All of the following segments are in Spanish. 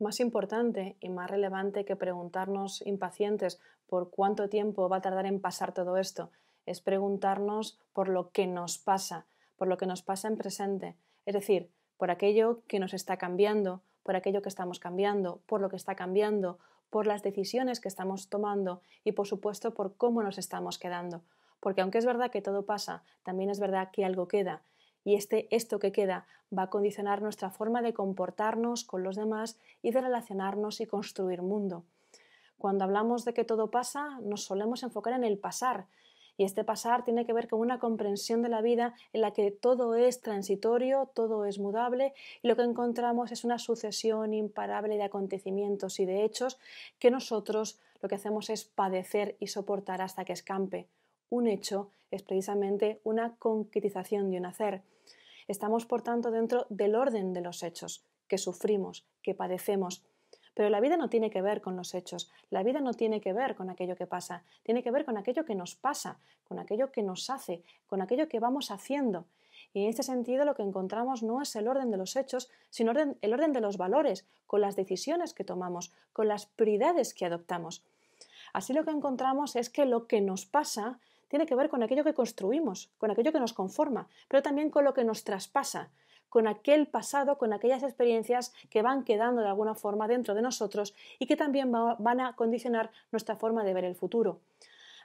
Más importante y más relevante que preguntarnos impacientes por cuánto tiempo va a tardar en pasar todo esto, es preguntarnos por lo que nos pasa, por lo que nos pasa en presente, es decir, por aquello que nos está cambiando, por aquello que estamos cambiando, por lo que está cambiando, por las decisiones que estamos tomando y por supuesto por cómo nos estamos quedando. Porque aunque es verdad que todo pasa, también es verdad que algo queda y este esto que queda va a condicionar nuestra forma de comportarnos con los demás y de relacionarnos y construir mundo. Cuando hablamos de que todo pasa, nos solemos enfocar en el pasar, y este pasar tiene que ver con una comprensión de la vida en la que todo es transitorio, todo es mudable y lo que encontramos es una sucesión imparable de acontecimientos y de hechos que nosotros lo que hacemos es padecer y soportar hasta que escampe. Un hecho es precisamente una concretización de un hacer. Estamos, por tanto, dentro del orden de los hechos, que sufrimos, que padecemos. Pero la vida no tiene que ver con los hechos, la vida no tiene que ver con aquello que pasa, tiene que ver con aquello que nos pasa, con aquello que nos hace, con aquello que vamos haciendo. Y en este sentido lo que encontramos no es el orden de los hechos, sino el orden de los valores, con las decisiones que tomamos, con las prioridades que adoptamos. Así lo que encontramos es que lo que nos pasa tiene que ver con aquello que construimos, con aquello que nos conforma, pero también con lo que nos traspasa, con aquel pasado, con aquellas experiencias que van quedando de alguna forma dentro de nosotros y que también van a condicionar nuestra forma de ver el futuro.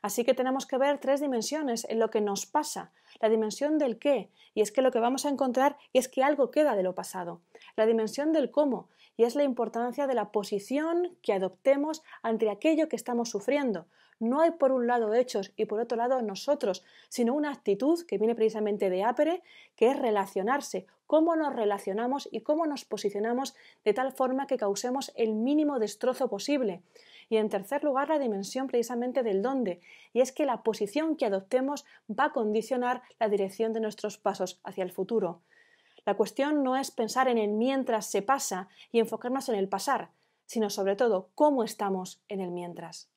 Así que tenemos que ver tres dimensiones en lo que nos pasa. La dimensión del qué, y es que lo que vamos a encontrar es que algo queda de lo pasado. La dimensión del cómo, y es la importancia de la posición que adoptemos ante aquello que estamos sufriendo. No hay por un lado hechos y por otro lado nosotros, sino una actitud que viene precisamente de Apere, que es relacionarse, cómo nos relacionamos y cómo nos posicionamos de tal forma que causemos el mínimo destrozo posible. Y en tercer lugar, la dimensión precisamente del dónde. Y es que la posición que adoptemos va a condicionar la dirección de nuestros pasos hacia el futuro. La cuestión no es pensar en el mientras se pasa y enfocarnos en el pasar, sino sobre todo cómo estamos en el mientras.